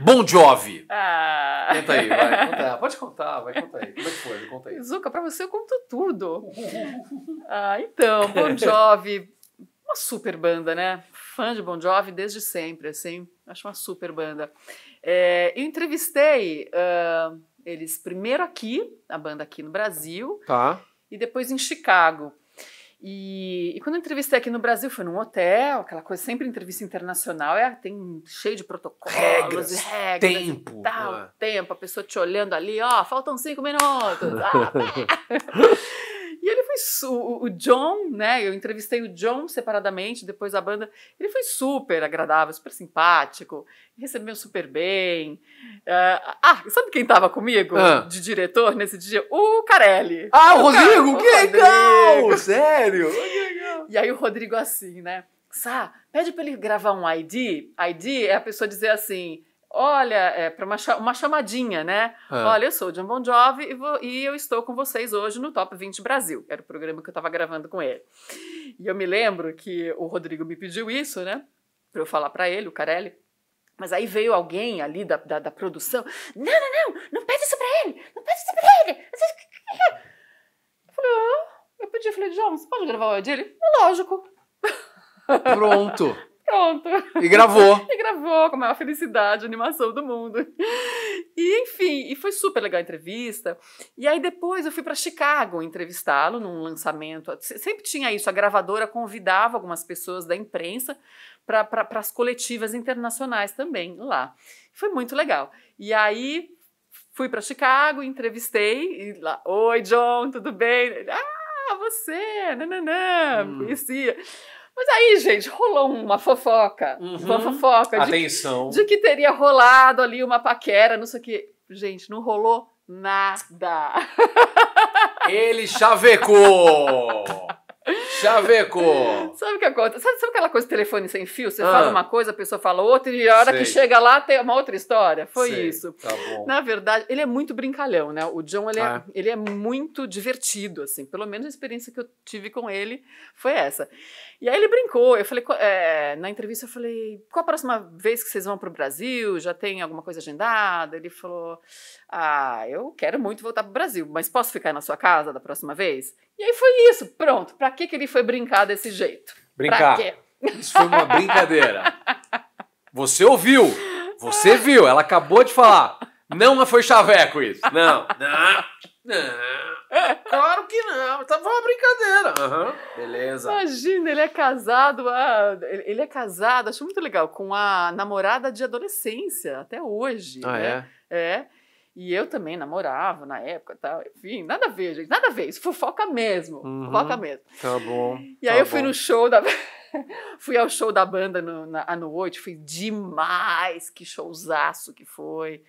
Bom Jovi! Ah. Conta aí, vai. Conta, pode contar, vai, conta aí. Como é que foi? Conta aí. Zuka, pra você eu conto tudo. ah, então, Bon Jovi, uma super banda, né? Fã de Bon Jovi desde sempre, assim. Acho uma super banda. É, eu entrevistei uh, eles primeiro aqui, a banda aqui no Brasil. Tá. E depois em Chicago e, e, quando eu entrevistei aqui no Brasil, foi num hotel, aquela coisa, sempre entrevista internacional, é, tem cheio de protocolos regras, e regras. Tempo. E tal, é. Tempo, a pessoa te olhando ali, ó, faltam cinco minutos. Ah, o, o, John, né? Eu entrevistei o John separadamente, depois a banda. Ele foi super agradável, super simpático, recebeu super bem. Uh, ah, sabe quem estava comigo ah. de diretor nesse dia? O Carelli. Ah, o, o Rodrigo? que legal! Sério? E aí o Rodrigo assim, né? Sá, pede para ele gravar um ID. ID é a pessoa dizer assim: olha, é, para uma, uma chamadinha, né? É. Olha, eu sou o John Bon Jovi e, vou, e, eu estou com vocês hoje no Top 20 Brasil, era o programa que eu estava gravando com ele. E eu me lembro que o Rodrigo me pediu isso, né? Para eu falar para ele, o Carelli. Mas aí veio alguém ali da, da, da produção. Não, não, não, não pede isso para ele, não pede isso para ele. Eu falei, oh. eu pedi, eu falei, John, você pode gravar o dia? Ele, lógico. Pronto pronto. E gravou. e gravou com a maior felicidade, animação do mundo. E enfim, e foi super legal a entrevista. E aí depois eu fui para Chicago entrevistá-lo num lançamento. Sempre tinha isso, a gravadora convidava algumas pessoas da imprensa para as coletivas internacionais também lá. Foi muito legal. E aí fui para Chicago, entrevistei e lá, oi John, tudo bem? Ah, você, nananã, hum. conhecia. Mas aí, gente, rolou uma fofoca. Uhum. Uma fofoca. Atenção. De, de que teria rolado ali uma paquera, não sei o quê. Gente, não rolou nada. Ele chavecou! Chaveco! Sabe o que acontece? Sabe, sabe, aquela coisa do telefone sem fio? Você ah. fala uma coisa, a pessoa fala outra, e a hora Sei. que chega lá tem uma outra história. Foi Sei. isso. Tá Na verdade, ele é muito brincalhão, né? O John, ele, é, ah. é, ele é muito divertido, assim. Pelo menos a experiência que eu tive com ele foi essa. E aí ele brincou. Eu falei, é, na entrevista, eu falei: qual a próxima vez que vocês vão para o Brasil? Já tem alguma coisa agendada? Ele falou: ah, eu quero muito voltar para o Brasil, mas posso ficar na sua casa da próxima vez? E aí foi isso. Pronto. Para que, que ele foi brincar desse jeito. Brincar. Isso foi uma brincadeira. Você ouviu. Você viu. Ela acabou de falar. Não foi chaveco isso. Não. Não. Não. Claro que não. Tava então, uma brincadeira. Uhum. Beleza. Imagina, ele é casado. A... Ele é casado, acho muito legal, com a namorada de adolescência, até hoje. Ah, né? é? É. E eu também namorava na época, tal. enfim, nada a ver, gente, nada a ver, isso fofoca mesmo, uhum, fofoca mesmo. Tá bom. E tá aí tá eu fui bom. no show da... fui ao show da banda no, na, à noite, fui demais, que showzaço que foi.